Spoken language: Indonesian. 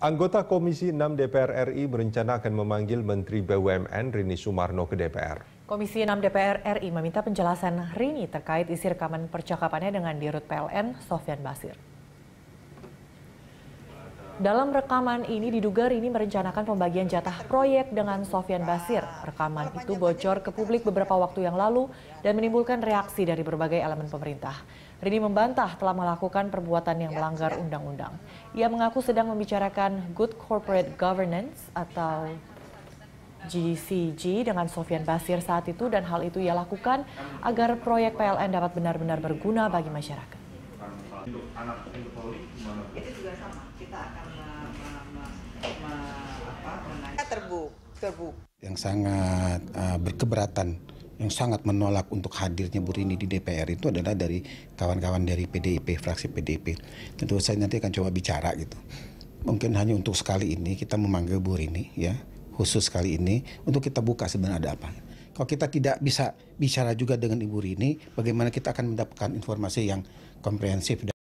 Anggota Komisi 6 DPR RI berencana akan memanggil Menteri BUMN Rini Sumarno ke DPR. Komisi 6 DPR RI meminta penjelasan Rini terkait isi rekaman percakapannya dengan Dirut PLN Sofian Basir. Dalam rekaman ini diduga Rini merencanakan pembagian jatah proyek dengan Sofian Basir. Rekaman itu bocor ke publik beberapa waktu yang lalu dan menimbulkan reaksi dari berbagai elemen pemerintah. Rini membantah telah melakukan perbuatan yang melanggar undang-undang. Ia mengaku sedang membicarakan good corporate governance atau GCG dengan Sofian Basir saat itu dan hal itu ia lakukan agar proyek PLN dapat benar-benar berguna bagi masyarakat. Itu juga sama, kita akan terbuka. Terbu. Yang sangat uh, berkeberatan, yang sangat menolak untuk hadirnya Bu Rini di DPR itu adalah dari kawan-kawan dari PDIP, fraksi PDIP. Tentu saya nanti akan coba bicara gitu. Mungkin hanya untuk sekali ini kita memanggil Bu Rini ya, khusus kali ini untuk kita buka sebenarnya ada apa. Kalau kita tidak bisa bicara juga dengan Ibu Rini, bagaimana kita akan mendapatkan informasi yang komprehensif.